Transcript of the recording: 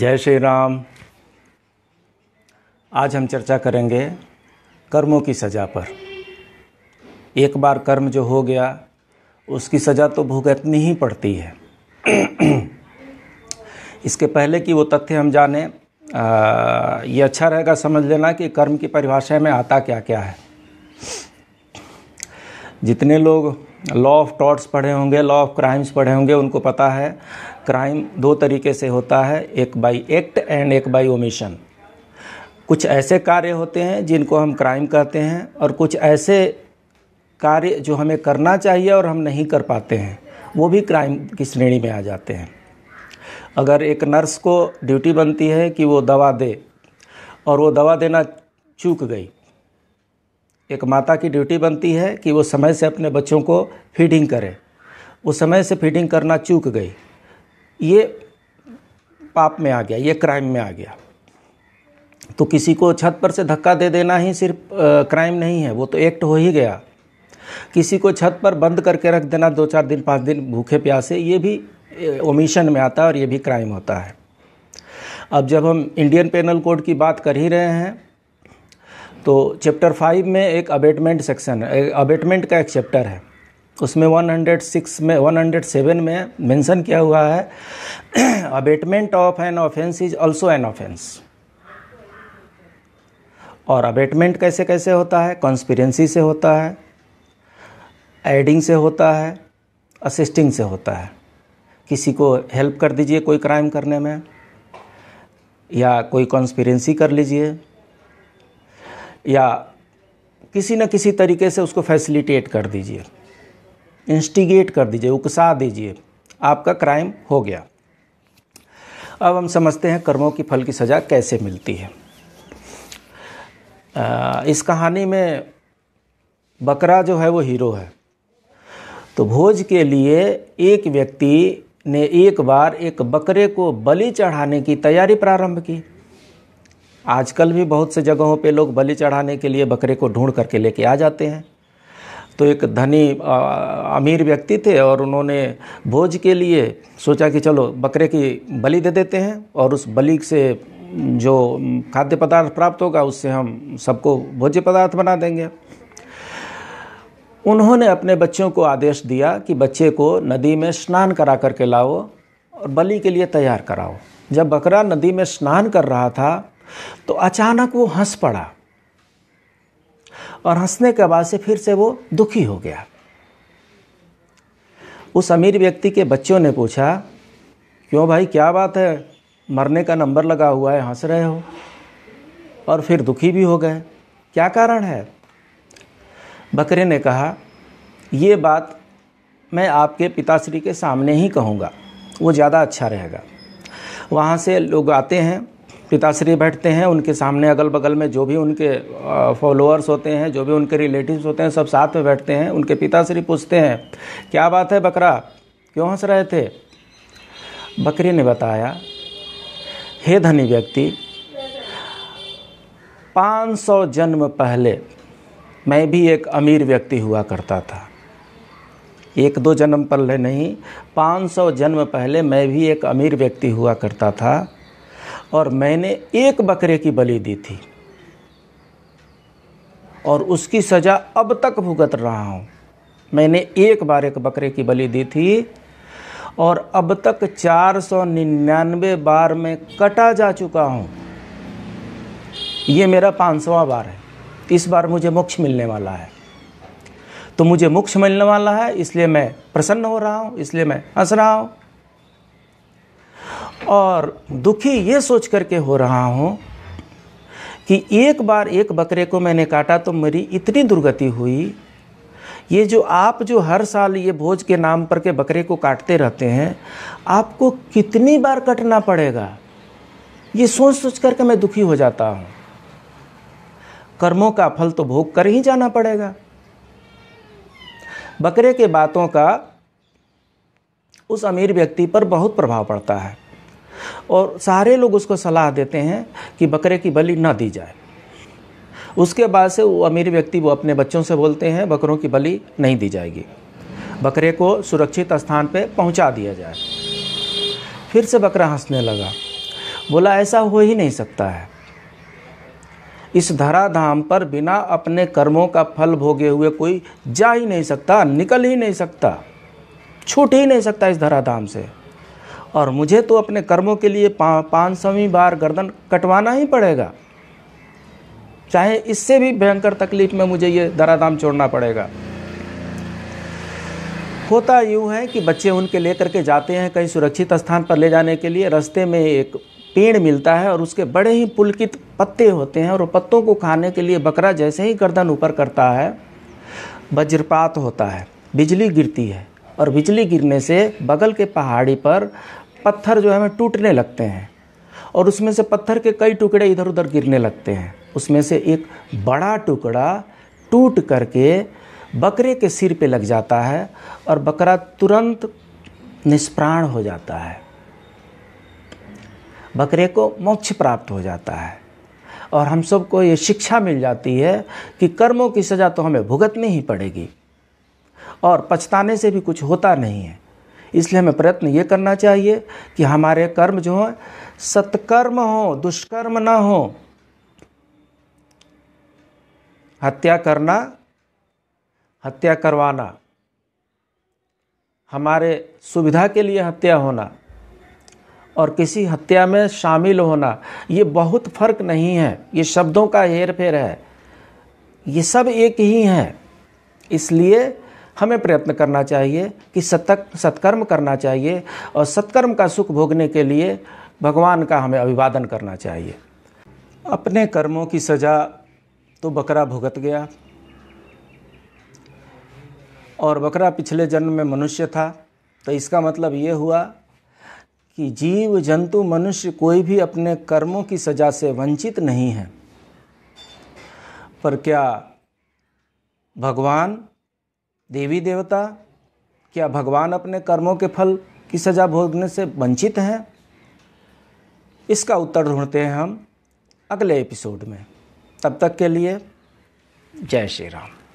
जय श्री राम आज हम चर्चा करेंगे कर्मों की सज़ा पर एक बार कर्म जो हो गया उसकी सज़ा तो भुगतनी ही पड़ती है इसके पहले कि वो तथ्य हम जाने ये अच्छा रहेगा समझ लेना कि कर्म की परिभाषा में आता क्या क्या है जितने लोग लॉ ऑफ टॉर्ट्स पढ़े होंगे लॉ ऑफ क्राइम्स पढ़े होंगे उनको पता है क्राइम दो तरीके से होता है एक बाई एक्ट एंड एक बाई ओमिशन कुछ ऐसे कार्य होते हैं जिनको हम क्राइम कहते हैं और कुछ ऐसे कार्य जो हमें करना चाहिए और हम नहीं कर पाते हैं वो भी क्राइम की श्रेणी में आ जाते हैं अगर एक नर्स को ड्यूटी बनती है कि वो दवा दे और वो दवा देना चूक गई एक माता की ड्यूटी बनती है कि वो समय से अपने बच्चों को फीडिंग करे वो समय से फीडिंग करना चूक गई ये पाप में आ गया ये क्राइम में आ गया तो किसी को छत पर से धक्का दे देना ही सिर्फ क्राइम नहीं है वो तो एक्ट हो ही गया किसी को छत पर बंद करके रख देना दो चार दिन पाँच दिन भूखे प्यासे ये भी ओमिशन में आता है और ये भी क्राइम होता है अब जब हम इंडियन पेनल कोड की बात कर ही रहे हैं तो चैप्टर फाइव में एक अबेटमेंट सेक्शन है अबेटमेंट का एक चैप्टर है उसमें 106 में 107 में मेंशन किया हुआ है abetment of an offence is also an offence और अबेटमेंट कैसे कैसे होता है कॉन्स्पिरेंसी से होता है एडिंग से होता है असिस्टिंग से होता है किसी को हेल्प कर दीजिए कोई क्राइम करने में या कोई कॉन्स्पिरेंसी कर लीजिए या किसी न किसी तरीके से उसको फैसिलिटेट कर दीजिए इंस्टिगेट कर दीजिए उकसा दीजिए आपका क्राइम हो गया अब हम समझते हैं कर्मों की फल की सज़ा कैसे मिलती है आ, इस कहानी में बकरा जो है वो हीरो है तो भोज के लिए एक व्यक्ति ने एक बार एक बकरे को बलि चढ़ाने की तैयारी प्रारंभ की आजकल भी बहुत से जगहों पे लोग बलि चढ़ाने के लिए बकरे को ढूंढ करके लेके आ जाते हैं तो एक धनी अमीर व्यक्ति थे और उन्होंने भोज के लिए सोचा कि चलो बकरे की बलि दे देते हैं और उस बलि से जो खाद्य पदार्थ प्राप्त होगा उससे हम सबको भोज्य पदार्थ बना देंगे उन्होंने अपने बच्चों को आदेश दिया कि बच्चे को नदी में स्नान करा करके लाओ और बलि के लिए तैयार कराओ जब बकरा नदी में स्नान कर रहा था तो अचानक वो हंस पड़ा और हंसने के बाद से फिर से वो दुखी हो गया उस अमीर व्यक्ति के बच्चों ने पूछा क्यों भाई क्या बात है मरने का नंबर लगा हुआ है हंस रहे हो और फिर दुखी भी हो गए क्या कारण है बकरे ने कहा ये बात मैं आपके पिताश्री के सामने ही कहूँगा वो ज़्यादा अच्छा रहेगा वहाँ से लोग आते हैं पिताश्री बैठते हैं उनके सामने अगल बगल में जो भी उनके फॉलोअर्स होते हैं जो भी उनके रिलेटिव्स होते हैं सब साथ में बैठते हैं उनके पिताश्री पूछते हैं क्या बात है बकरा क्यों हंस रहे थे बकरी ने बताया हे धनी व्यक्ति 500 जन्म पहले मैं भी एक अमीर व्यक्ति हुआ करता था एक दो जन्म पहले नहीं 500 जन्म पहले मैं भी एक अमीर व्यक्ति हुआ करता था और मैंने एक बकरे की बलि दी थी और उसकी सज़ा अब तक भुगत रहा हूँ मैंने एक बार एक बकरे की बलि दी थी और अब तक 499 बार में कटा जा चुका हूँ ये मेरा पाँचवा बार है इस बार मुझे मोक्ष मिलने वाला है तो मुझे मोक्ष मिलने वाला है इसलिए मैं प्रसन्न हो रहा हूँ इसलिए मैं हंस रहा हूँ और दुखी ये सोच करके हो रहा हूँ कि एक बार एक बकरे को मैंने काटा तो मेरी इतनी दुर्गति हुई ये जो आप जो हर साल ये भोज के नाम पर के बकरे को काटते रहते हैं आपको कितनी बार कटना पड़ेगा ये सोच सोच करके मैं दुखी हो जाता हूँ कर्मों का फल तो भोग कर ही जाना पड़ेगा बकरे के बातों का उस अमीर व्यक्ति पर बहुत प्रभाव पड़ता है और सारे लोग उसको सलाह देते हैं कि बकरे की बलि ना दी जाए उसके बाद से वो अमीर व्यक्ति वो अपने बच्चों से बोलते हैं बकरों की बलि नहीं दी जाएगी बकरे को सुरक्षित स्थान पे पहुंचा दिया जाए फिर से बकरा हंसने लगा बोला ऐसा हो ही नहीं सकता है इस धराधाम पर बिना अपने कर्मों का फल भोगे हुए कोई जा ही नहीं सकता निकल ही नहीं सकता छूट ही नहीं सकता इस धराधाम से और मुझे तो अपने कर्मों के लिए पाँच सौवीं बार गर्दन कटवाना ही पड़ेगा चाहे इससे भी भयंकर तकलीफ में मुझे ये दरादाम छोड़ना पड़ेगा होता यूँ है कि बच्चे उनके लेकर के जाते हैं कहीं सुरक्षित स्थान पर ले जाने के लिए रास्ते में एक पेड़ मिलता है और उसके बड़े ही पुलकित पत्ते होते हैं और पत्तों को खाने के लिए बकरा जैसे ही गर्दन ऊपर करता है वज्रपात होता है बिजली गिरती है और बिजली गिरने से बगल के पहाड़ी पर पत्थर जो है हमें टूटने लगते हैं और उसमें से पत्थर के कई टुकड़े इधर उधर गिरने लगते हैं उसमें से एक बड़ा टुकड़ा टूट करके बकरे के सिर पे लग जाता है और बकरा तुरंत निष्प्राण हो जाता है बकरे को मोक्ष प्राप्त हो जाता है और हम सबको ये शिक्षा मिल जाती है कि कर्मों की सज़ा तो हमें भुगतनी ही पड़ेगी और पछताने से भी कुछ होता नहीं है इसलिए हमें प्रयत्न ये करना चाहिए कि हमारे कर्म जो हों सत्कर्म हो दुष्कर्म ना हो हत्या करना हत्या करवाना हमारे सुविधा के लिए हत्या होना और किसी हत्या में शामिल होना ये बहुत फ़र्क नहीं है ये शब्दों का हेर फेर है ये सब एक ही है इसलिए हमें प्रयत्न करना चाहिए कि सतक सत्कर्म करना चाहिए और सत्कर्म का सुख भोगने के लिए भगवान का हमें अभिवादन करना चाहिए अपने कर्मों की सज़ा तो बकरा भुगत गया और बकरा पिछले जन्म में मनुष्य था तो इसका मतलब ये हुआ कि जीव जंतु मनुष्य कोई भी अपने कर्मों की सज़ा से वंचित नहीं है पर क्या भगवान देवी देवता क्या भगवान अपने कर्मों के फल की सज़ा भोगने से वंचित हैं इसका उत्तर ढूंढते हैं हम अगले एपिसोड में तब तक के लिए जय श्री राम